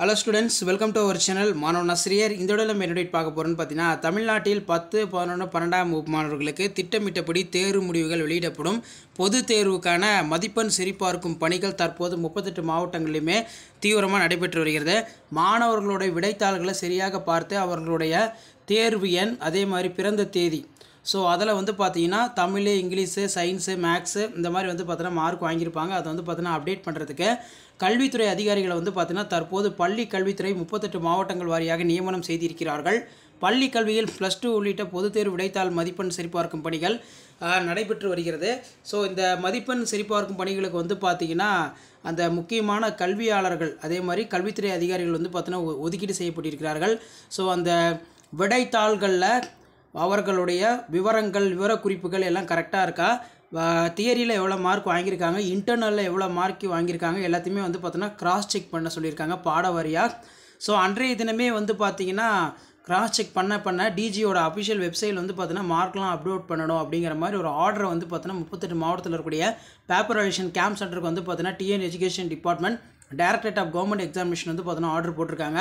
hello students welcome to our channel மாணவ ஆசிரியர் இந்த விட நம்ம என்னடி பார்க்க போகிறோன்னு பார்த்தீங்கன்னா தமிழ்நாட்டில் பத்து பதினொன்று பன்னெண்டாம் வகுப்பு மாணவர்களுக்கு திட்டமிட்டபடி தேர்வு முடிவுகள் வெளியிடப்படும் பொது தேர்வுக்கான மதிப்பெண் சரிபார்க்கும் பணிகள் தற்போது முப்பத்தெட்டு மாவட்டங்களிலுமே தீவிரமாக நடைபெற்று வருகிறது மாணவர்களுடைய விடைத்தாள்களை சரியாக பார்த்து அவர்களுடைய தேர்வு எண் அதே மாதிரி பிறந்த தேதி ஸோ அதில் வந்து பார்த்தீங்கன்னா தமிழ் இங்கிலீஷு சயின்ஸு மேக்ஸு இந்த மாதிரி வந்து பார்த்தீங்கன்னா மார்க் வாங்கியிருப்பாங்க அதை வந்து பார்த்தீங்கன்னா அப்டேட் பண்ணுறதுக்கு கல்வித்துறை அதிகாரிகளை வந்து பார்த்தீங்கன்னா தற்போது பள்ளி கல்வித்துறை முப்பத்தெட்டு மாவட்டங்கள் வாரியாக நியமனம் செய்திருக்கிறார்கள் பள்ளி கல்வியில் ப்ளஸ் டூ உள்ளிட்ட பொதுத் தேர்வு விடைத்தாள் மதிப்பெண் சரிபார்க்கும் பணிகள் நடைபெற்று வருகிறது ஸோ இந்த மதிப்பெண் சரிபார்க்கும் பணிகளுக்கு வந்து பார்த்திங்கன்னா அந்த முக்கியமான கல்வியாளர்கள் அதே மாதிரி கல்வித்துறை அதிகாரிகள் வந்து பார்த்தீங்கன்னா ஒதுக்கீடு செய்யப்பட்டிருக்கிறார்கள் ஸோ அந்த விடைத்தாள்களில் அவர்களுடைய விவரங்கள் விவரக்குறிப்புகள் எல்லாம் கரெக்டாக இருக்கா தியரியில் எவ்வளோ மார்க் வாங்கியிருக்காங்க இன்டர்னலில் எவ்வளோ மார்க் வாங்கியிருக்காங்க எல்லாத்தையுமே வந்து பார்த்தோன்னா கிராஸ் செக் பண்ண சொல்லியிருக்காங்க பாட வரியாக ஸோ அன்றைய தினமே வந்து பார்த்தீங்கன்னா கிராஸ் செக் பண்ண பண்ண டிஜியோட அஃபிஷியல் வெப்சைட்டில் வந்து பார்த்தீங்கன்னா மார்க்லாம் அப்லோட் பண்ணணும் அப்படிங்கிற மாதிரி ஒரு ஆர்டரை வந்து பார்த்தீங்கன்னா முப்பத்தெட்டு மாவட்டத்தில் இருக்கக்கூடிய பேப்பர் கேம்ப் சென்டருக்கு வந்து பார்த்தீங்கன்னா TN education department directorate of government examination வந்து பார்த்தீங்கன்னா ஆர்டர் போட்டிருக்காங்க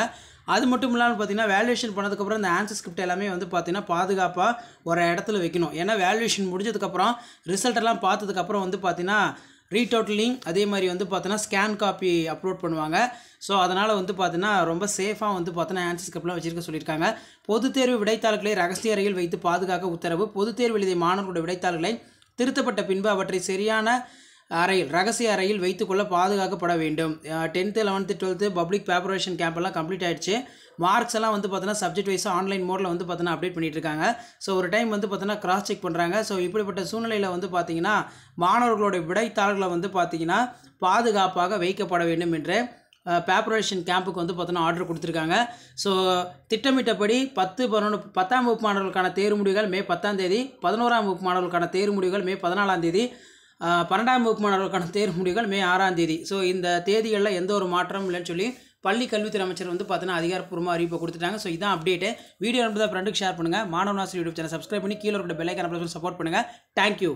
அது மட்டும் இல்லாமல் பார்த்தீங்கன்னா வேல்யூஷன் பண்ணதுக்கப்புறம் அந்த ஆன்சர் ஸ்கிரிப்ட் எல்லாமே வந்து பார்த்தீங்கன்னா பாதுகாப்பாக ஒரு இடத்துல வைக்கணும் ஏன்னா வேல்யூஷன் முடிஞ்சதுக்கப்புறம் ரிசல்ட் எல்லாம் பார்த்ததுக்கப்புறம் வந்து பார்த்தீங்கன்னா ரீடோட்டலிங் அதே மாதிரி வந்து பார்த்தீங்கன்னா ஸ்கேன் காப்பி அப்லோட் பண்ணுவாங்க ஸோ அதனால் வந்து பார்த்தீங்கன்னா ரொம்ப சேஃபாக வந்து பார்த்தீங்கன்னா ஆன்சர் ஸ்கிரிப்ட்லாம் வச்சிருக்க சொல்லியிருக்காங்க பொது தேர்வு விடைத்தாள்களை ரகசிய அறையில் வைத்து பாதுகாக்க உத்தரவு பொதுத்தேர்வு தேர்வு எழுதிய மாணவர்களுடைய விடைத்தாள்களை திருத்தப்பட்ட பின்பு அவற்றை சரியான அறையில் ரகசிய அறையில் வைத்துக்கொள்ள பாதுகாக்கப்பட வேண்டும் டென்த்து லெவன்த்து டுவெல்த்து பப்ளிக் பேப்பரேஷன் கேம்ப் எல்லாம் கம்ப்ளீட் ஆயிடுச்சு மார்க்ஸ் எல்லாம் வந்து பார்த்தினா சப்ஜெக்ட் வைஸாக ஆன்லைன் மோடில் வந்து பார்த்தோன்னா அப்டேட் பண்ணிட்டு இருக்காங்க ஸோ ஒரு டைம் வந்து பார்த்தோன்னா கிராஸ் செக் பண்ணுறாங்க ஸோ இப்படிப்பட்ட சூழ்நிலையில் வந்து பார்த்தீங்கன்னா மாணவர்களுடைய விடைத்தாள்களை வந்து பார்த்தீங்கன்னா பாதுகாப்பாக வைக்கப்பட வேண்டும் என்று பேப்பரேஷன் கேம்புக்கு வந்து பார்த்தோன்னா ஆர்டர் கொடுத்துருக்காங்க ஸோ திட்டமிட்டபடி பத்து பதினொன்று பத்தாம் வகுப்பு மாணவர்களுக்கான தேர்வு முடிவுகள் மே பத்தாம் தேதி பதினோராம் வகுப்பு மாணவர்களுக்கான தேர்வு முடிவுகள் மே பதினாலாம் தேதி பன்னெண்டாம் வகுப்பு மாணவர்களுக்கான தேர்வு முடிவுகள் மே ஆறாம் தேதி ஸோ இந்த தேதிகளில் எந்த ஒரு மாற்றமும் இல்லைன்னு சொல்லி பள்ளி கல்வித்துறை அமைச்சர் வந்து பார்த்தீங்கன்னா அதிகாரப்பூர்வமாக அறிவிப்பு கொடுத்துட்டாங்க ஸோ இதான் அப்டேட்டு வீடியோ நம்பர் ஃப்ரெண்டுக்கு ஷேர் பண்ணுங்கள் மாணவ நாசி யூடியூப் சேனல் சப்ஸ்கிரைப் பண்ணி கீழே இருக்கிற பெல்லைக்கான சப்போர்ட் பண்ணுங்கள் தேங்க்யூ